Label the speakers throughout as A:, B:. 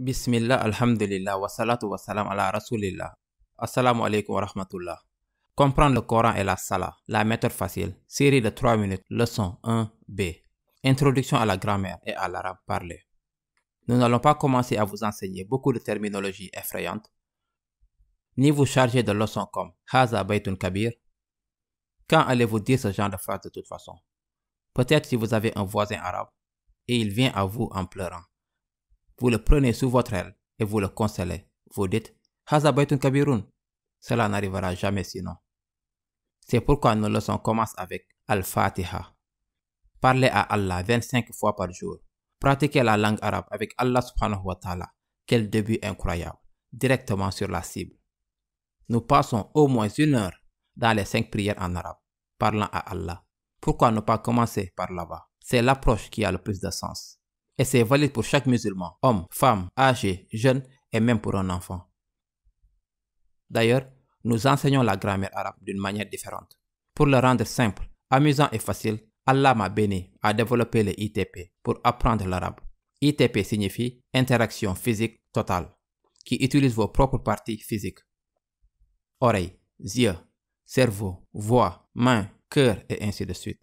A: Bismillah, alhamdulillah, wa salatu wa salam ala rasulillah. Assalamu alaikum wa rahmatullah. Comprendre le Coran et la Salah, la méthode facile, série de 3 minutes, leçon 1b. Introduction à la grammaire et à l'arabe parlé. Nous n'allons pas commencer à vous enseigner beaucoup de terminologie effrayante, ni vous charger de leçons comme Haza Baytun Kabir. Quand allez-vous dire ce genre de phrase de toute façon Peut-être si vous avez un voisin arabe et il vient à vous en pleurant. Vous le prenez sous votre aile et vous le consolez. Vous dites Hazabaitun Kabirun. Cela n'arrivera jamais sinon. C'est pourquoi nos leçons commencent avec Al-Fatiha. Parlez à Allah 25 fois par jour. Pratiquez la langue arabe avec Allah subhanahu wa ta'ala. Quel début incroyable. Directement sur la cible. Nous passons au moins une heure dans les cinq prières en arabe, parlant à Allah. Pourquoi ne pas commencer par là-bas C'est l'approche qui a le plus de sens et c'est valide pour chaque musulman, homme, femme, âgé, jeune et même pour un enfant. D'ailleurs, nous enseignons la grammaire arabe d'une manière différente. Pour le rendre simple, amusant et facile, Allah m'a béni à développer le ITP pour apprendre l'arabe. ITP signifie interaction physique totale, qui utilise vos propres parties physiques. Oreilles, yeux, cerveau, voix, mains, cœur et ainsi de suite.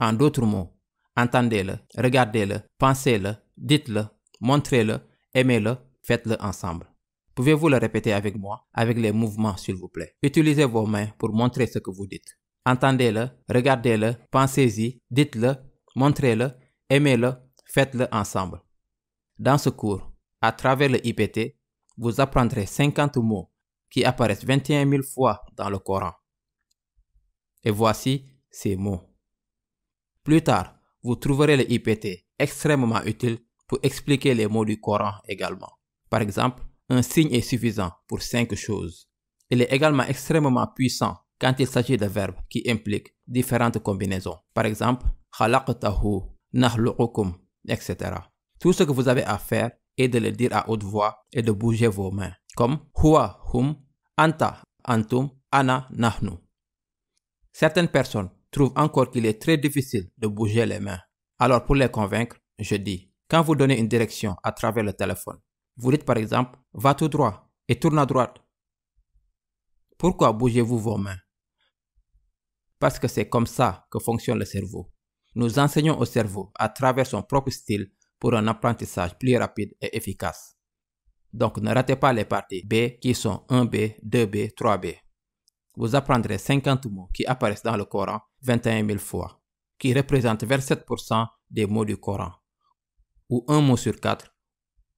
A: En d'autres mots, Entendez-le, regardez-le, pensez-le, dites-le, montrez-le, aimez-le, faites-le ensemble. Pouvez-vous le répéter avec moi, avec les mouvements, s'il vous plaît. Utilisez vos mains pour montrer ce que vous dites. Entendez-le, regardez-le, pensez-y, dites-le, montrez-le, aimez-le, faites-le ensemble. Dans ce cours, à travers le IPT, vous apprendrez 50 mots qui apparaissent 21 000 fois dans le Coran. Et voici ces mots. Plus tard, vous trouverez le IPT extrêmement utile pour expliquer les mots du Coran également. Par exemple, un signe est suffisant pour cinq choses. Il est également extrêmement puissant quand il s'agit de verbes qui impliquent différentes combinaisons. Par exemple, khalaqtahu, etc. Tout ce que vous avez à faire est de le dire à haute voix et de bouger vos mains, comme huwa, hum, anta, antum, ana, nahnu. Certaines personnes trouvent encore qu'il est très difficile de bouger les mains. Alors pour les convaincre, je dis, quand vous donnez une direction à travers le téléphone, vous dites par exemple, va tout droit et tourne à droite. Pourquoi bougez-vous vos mains Parce que c'est comme ça que fonctionne le cerveau. Nous enseignons au cerveau à travers son propre style pour un apprentissage plus rapide et efficace. Donc ne ratez pas les parties B qui sont 1B, 2B, 3B. Vous apprendrez 50 mots qui apparaissent dans le Coran 21 000 fois qui représente 27% des mots du Coran, ou un mot sur quatre,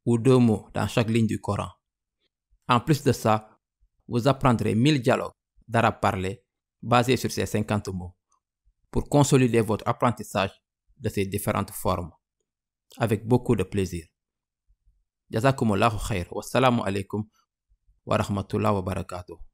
A: ou deux mots dans chaque ligne du Coran. En plus de ça, vous apprendrez 1000 dialogues d'arabe parlé basés sur ces 50 mots pour consolider votre apprentissage de ces différentes formes avec beaucoup de plaisir. Jazakumullahu khair. Wassalamu alaikum wa rahmatullahi wa barakatuh.